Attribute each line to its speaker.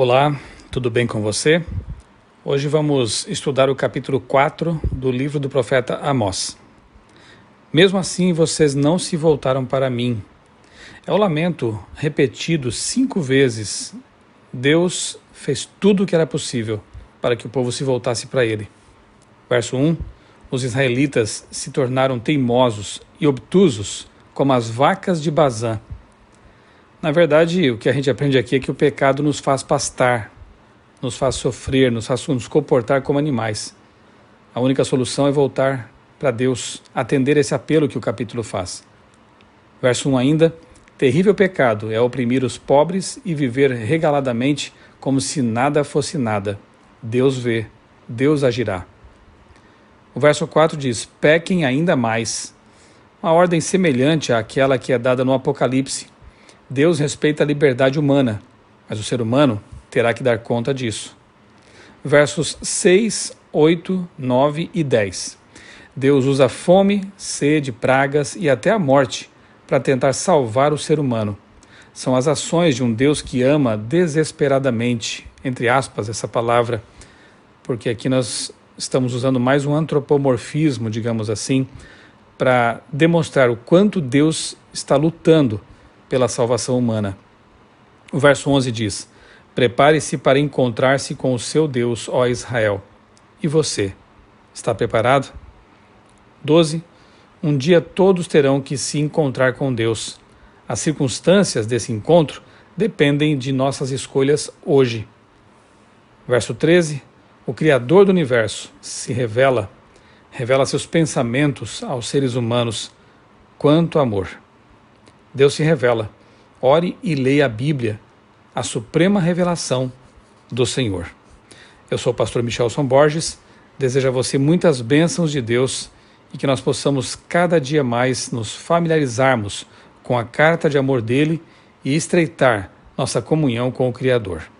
Speaker 1: Olá, tudo bem com você? Hoje vamos estudar o capítulo 4 do livro do profeta Amós. Mesmo assim, vocês não se voltaram para mim. É o lamento repetido cinco vezes. Deus fez tudo o que era possível para que o povo se voltasse para ele. Verso 1: Os israelitas se tornaram teimosos e obtusos, como as vacas de Bazã na verdade, o que a gente aprende aqui é que o pecado nos faz pastar, nos faz sofrer, nos faz nos comportar como animais. A única solução é voltar para Deus, atender esse apelo que o capítulo faz. Verso 1 ainda: Terrível pecado é oprimir os pobres e viver regaladamente como se nada fosse nada. Deus vê, Deus agirá. O verso 4 diz: Pequem ainda mais. Uma ordem semelhante àquela que é dada no Apocalipse, Deus respeita a liberdade humana, mas o ser humano terá que dar conta disso. Versos 6, 8, 9 e 10. Deus usa fome, sede, pragas e até a morte para tentar salvar o ser humano. São as ações de um Deus que ama desesperadamente, entre aspas, essa palavra, porque aqui nós estamos usando mais um antropomorfismo, digamos assim, para demonstrar o quanto Deus está lutando pela salvação humana. O verso 11 diz: Prepare-se para encontrar-se com o seu Deus, ó Israel. E você, está preparado? 12. Um dia todos terão que se encontrar com Deus. As circunstâncias desse encontro dependem de nossas escolhas hoje. Verso 13: O Criador do universo se revela, revela seus pensamentos aos seres humanos. Quanto amor! Deus se revela. Ore e leia a Bíblia, a suprema revelação do Senhor. Eu sou o pastor Michelson Borges. Desejo a você muitas bênçãos de Deus e que nós possamos cada dia mais nos familiarizarmos com a carta de amor dele e estreitar nossa comunhão com o Criador.